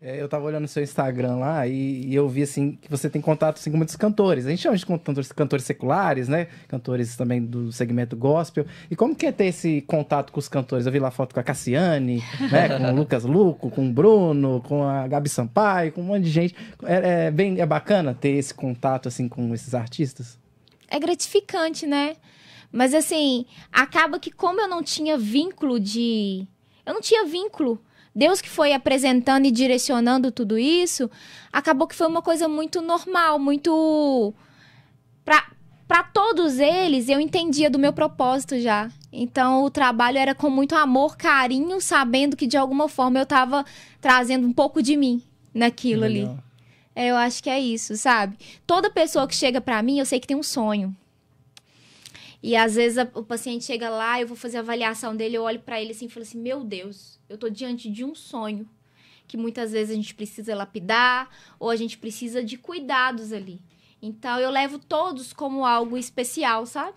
É, eu tava olhando seu Instagram lá e, e, eu vi assim que você tem contato assim, com muitos cantores. A gente chama de cantores, cantores seculares, né? Cantores também do segmento gospel. E como que é ter esse contato com os cantores? Eu vi lá foto com a Cassiane, né? com o Lucas Luco, com o Bruno, com a Gabi Sampaio, com um monte de gente. É, é, bem, é bacana ter esse contato assim com esses artistas? É gratificante, né? Mas assim, acaba que como eu não tinha vínculo de. Eu não tinha vínculo Deus que foi apresentando e direcionando tudo isso, acabou que foi uma coisa muito normal, muito. Para todos eles, eu entendia do meu propósito já. Então, o trabalho era com muito amor, carinho, sabendo que de alguma forma eu estava trazendo um pouco de mim naquilo ali. É, eu acho que é isso, sabe? Toda pessoa que chega para mim, eu sei que tem um sonho. E às vezes a, o paciente chega lá, eu vou fazer a avaliação dele, eu olho para ele assim e falo assim: Meu Deus, eu tô diante de um sonho que muitas vezes a gente precisa lapidar ou a gente precisa de cuidados ali. Então eu levo todos como algo especial, sabe?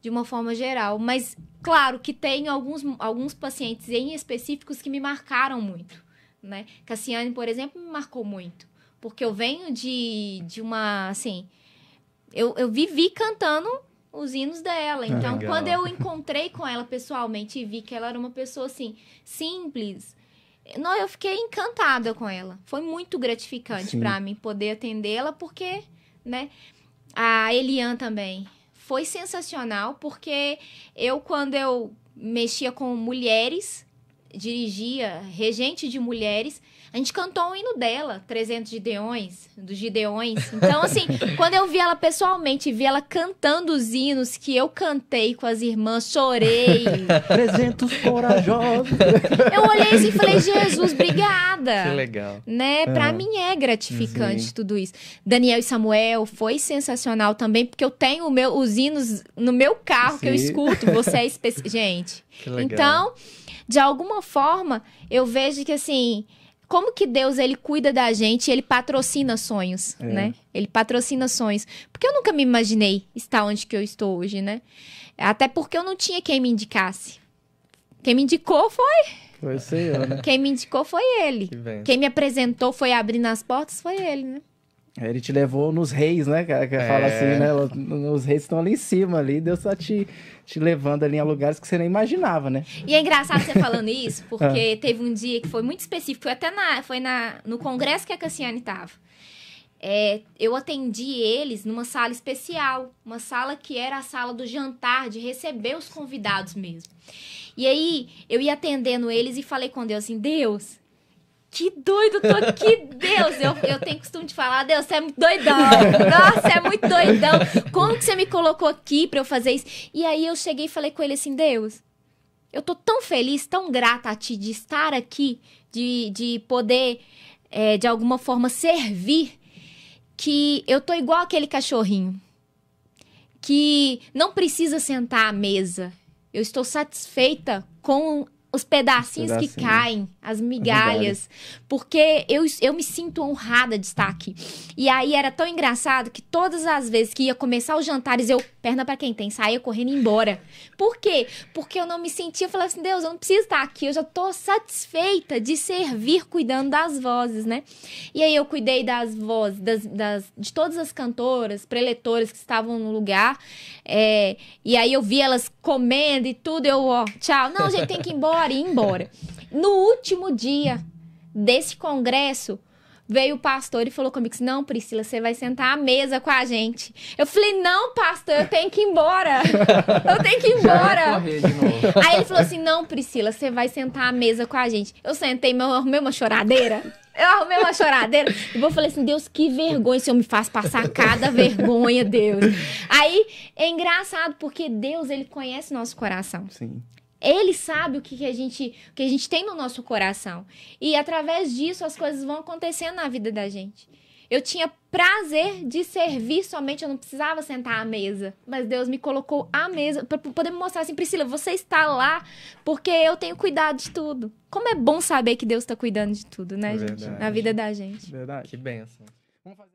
De uma forma geral. Mas claro que tem alguns, alguns pacientes em específicos que me marcaram muito, né? Cassiane, por exemplo, me marcou muito. Porque eu venho de, de uma, assim, eu, eu vivi cantando os hinos dela. Então, Legal. quando eu encontrei com ela pessoalmente e vi que ela era uma pessoa assim, simples, não, eu fiquei encantada com ela. Foi muito gratificante para mim poder atendê-la, porque, né? A Elian também. Foi sensacional, porque eu, quando eu mexia com mulheres, dirigia, regente de mulheres. A gente cantou um hino dela, 300 Gideões, dos Gideões. Então, assim, quando eu vi ela pessoalmente, vi ela cantando os hinos que eu cantei com as irmãs, chorei. 300 corajosos. Eu olhei assim e falei, Jesus, obrigada. Que legal. Né? Pra é. mim é gratificante sim. tudo isso. Daniel e Samuel foi sensacional também, porque eu tenho meu, os hinos no meu carro sim. que eu escuto. Você é especial. Gente, então, de alguma forma, eu vejo que assim, como que Deus ele cuida da gente, ele patrocina sonhos, é. né? Ele patrocina sonhos. Porque eu nunca me imaginei estar onde que eu estou hoje, né? Até porque eu não tinha quem me indicasse. Quem me indicou foi foi o né? Quem me indicou foi ele. Que Quem me apresentou foi abrindo as portas foi ele, né? Ele te levou nos reis, né? Que, que é. fala assim, é. né? Os reis estão ali em cima, ali. Deus está te, te levando ali a lugares que você nem imaginava, né? E é engraçado você falando isso, porque ah. teve um dia que foi muito específico. Foi até na, foi na, no congresso que a Cassiane estava. É, eu atendi eles numa sala especial, uma sala que era a sala do jantar, de receber os convidados mesmo. E aí, eu ia atendendo eles e falei com Deus assim, Deus, que doido, tô aqui Deus, eu, eu tenho costume de falar, Deus, você é muito doidão. Nossa, é muito doidão. Como que você me colocou aqui pra eu fazer isso? E aí eu cheguei e falei com ele assim, Deus, eu tô tão feliz, tão grata a ti de estar aqui, de, de poder, é, de alguma forma, servir, que eu tô igual aquele cachorrinho. Que não precisa sentar à mesa. Eu estou satisfeita com os pedacinhos, que caem, as migalhas, porque eu, eu me sinto honrada de estar aqui. E aí era tão engraçado que todas as vezes que ia começar os jantares, eu, perna para quem tem, saía correndo embora. Por quê? Porque eu não me sentia, eu falava assim, Deus, eu não preciso estar aqui, eu já tô satisfeita de servir cuidando das vozes, né? E aí eu cuidei das vozes, das, das de todas as cantoras, preletoras que estavam no lugar, é, e aí eu vi elas comendo e tudo, eu, ó, tchau, não, gente, tem que ir embora, senhora ir embora. No último dia desse congresso, veio o pastor e falou comigo: Não, Priscila, você vai sentar à mesa com a gente. Eu falei: Não, pastor, eu tenho que ir embora. Eu tenho que ir embora. Aí ele falou assim: Não, Priscila, você vai sentar à mesa com a gente. Eu sentei, eu arrumei uma choradeira. Eu arrumei uma choradeira. E eu falei assim: Deus, que vergonha se eu me faz passar cada vergonha, Deus. Aí é engraçado porque Deus, ele conhece nosso coração. Sim. Ele sabe o que, que a gente, o que a gente tem no nosso coração. E através disso as coisas vão acontecendo na vida da gente. Eu tinha prazer de servir somente, eu não precisava sentar à mesa. Mas Deus me colocou à mesa para poder mostrar assim, Priscila, você está lá porque eu tenho cuidado de tudo. Como é bom saber que Deus está cuidando de tudo, né, Verdade. É gente? Na vida da gente. Verdade. Que benção. Vamos fazer